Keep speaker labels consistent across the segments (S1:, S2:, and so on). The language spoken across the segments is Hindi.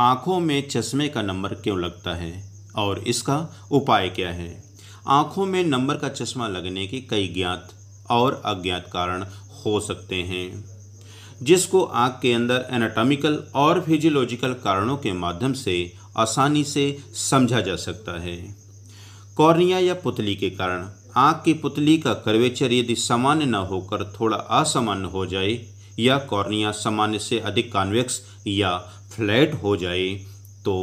S1: आँखों में चश्मे का नंबर क्यों लगता है और इसका उपाय क्या है आँखों में नंबर का चश्मा लगने के कई ज्ञात और अज्ञात कारण हो सकते हैं जिसको आँख के अंदर एनाटॉमिकल और फिजियोलॉजिकल कारणों के माध्यम से आसानी से समझा जा सकता है कॉर्निया या पुतली के कारण आँख की पुतली का कर्वेचर यदि सामान्य न होकर थोड़ा असामान्य हो जाए या कॉर्निया सामान्य से अधिक कॉन्वेक्स या फ्लैट हो जाए तो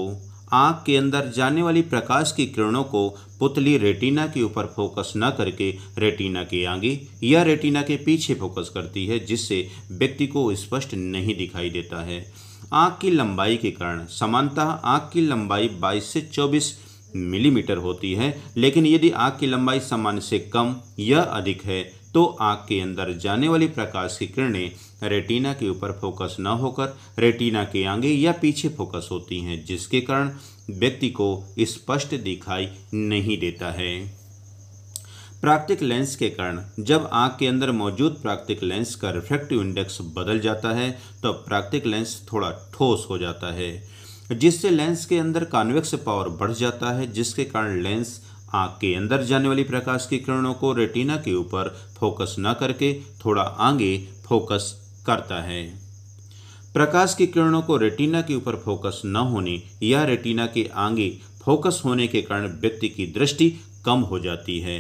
S1: आँख के अंदर जाने वाली प्रकाश की किरणों को पुतली रेटिना के ऊपर फोकस न करके रेटिना के आगे या रेटिना के पीछे फोकस करती है जिससे व्यक्ति को स्पष्ट नहीं दिखाई देता है आँख की लंबाई के कारण समानतः आँख की लंबाई 22 से 24 मिलीमीटर होती है लेकिन यदि आँख की लंबाई सामान्य से कम या अधिक है तो आँख के अंदर जाने वाली प्रकाश की किरणें रेटिना के ऊपर फोकस न होकर रेटिना के आगे या पीछे फोकस होती हैं जिसके कारण व्यक्ति को स्पष्ट दिखाई नहीं देता है प्राकृतिक लेंस के कारण जब आँख के अंदर मौजूद प्राकृतिक लेंस का रिफ्लेक्टिव इंडेक्स बदल जाता है तो प्राकृतिक लेंस थोड़ा ठोस हो जाता है जिससे लेंस के अंदर कॉन्वेक्स पावर बढ़ जाता है जिसके कारण लेंस आँख के अंदर जाने वाली प्रकाश की किरणों को रेटिना के ऊपर फोकस न करके थोड़ा आगे फोकस करता है प्रकाश की किरणों को रेटिना के ऊपर फोकस न होने या रेटिना के आगे फोकस होने के कारण व्यक्ति की दृष्टि कम हो जाती है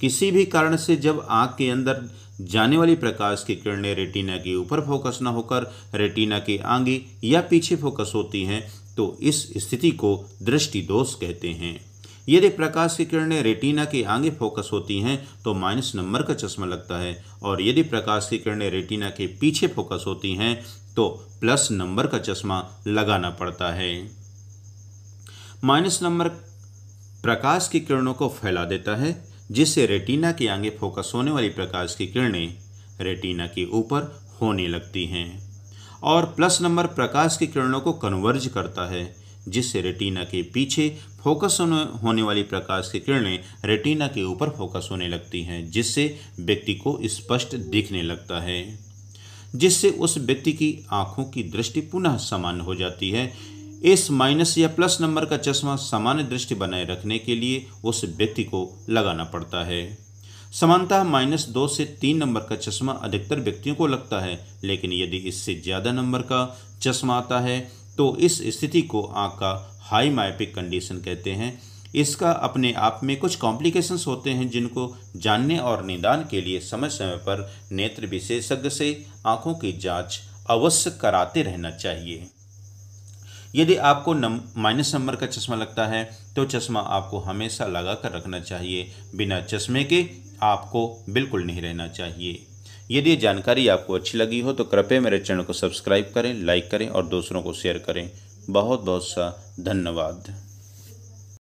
S1: किसी भी कारण से जब आँख के अंदर जाने वाली प्रकाश की किरणें रेटिना के ऊपर फोकस न होकर रेटिना के आगे या पीछे फोकस होती हैं तो इस स्थिति को दृष्टि दोष कहते हैं यदि प्रकाश की किरणें रेटिना के आगे फोकस होती हैं तो माइनस नंबर का चश्मा लगता है और यदि प्रकाश की किरणें रेटिना के पीछे फोकस होती हैं तो प्लस नंबर का चश्मा लगाना पड़ता है माइनस नंबर प्रकाश की किरणों को फैला देता है जिससे रेटिना के आगे फोकस होने वाली प्रकाश की किरणें रेटिना के ऊपर होने लगती हैं और प्लस नंबर प्रकाश की किरणों को कन्वर्ज करता है जिससे रेटिना के पीछे फोकस होने वाली प्रकाश की किरणें रेटिना के ऊपर फोकस होने लगती हैं जिससे व्यक्ति को स्पष्ट दिखने लगता है जिससे उस व्यक्ति की आंखों की दृष्टि पुनः सामान्य हो जाती है इस माइनस या प्लस नंबर का चश्मा सामान्य दृष्टि बनाए रखने के लिए उस व्यक्ति को लगाना पड़ता है समानता माइनस दो से तीन नंबर का चश्मा अधिकतर व्यक्तियों को लगता है लेकिन यदि इससे ज़्यादा नंबर का चश्मा आता है तो इस स्थिति को आँख का हाई मायोपिक कंडीशन कहते हैं इसका अपने आप में कुछ कॉम्प्लिकेशंस होते हैं जिनको जानने और निदान के लिए समय समय पर नेत्र विशेषज्ञ से आँखों की जाँच अवश्य कराते रहना चाहिए यदि आपको नम माइनस नंबर का चश्मा लगता है तो चश्मा आपको हमेशा लगा कर रखना चाहिए बिना चश्मे के आपको बिल्कुल नहीं रहना चाहिए यदि जानकारी आपको अच्छी लगी हो तो कृपया मेरे चैनल को सब्सक्राइब करें लाइक करें और दूसरों को शेयर करें बहुत बहुत सा धन्यवाद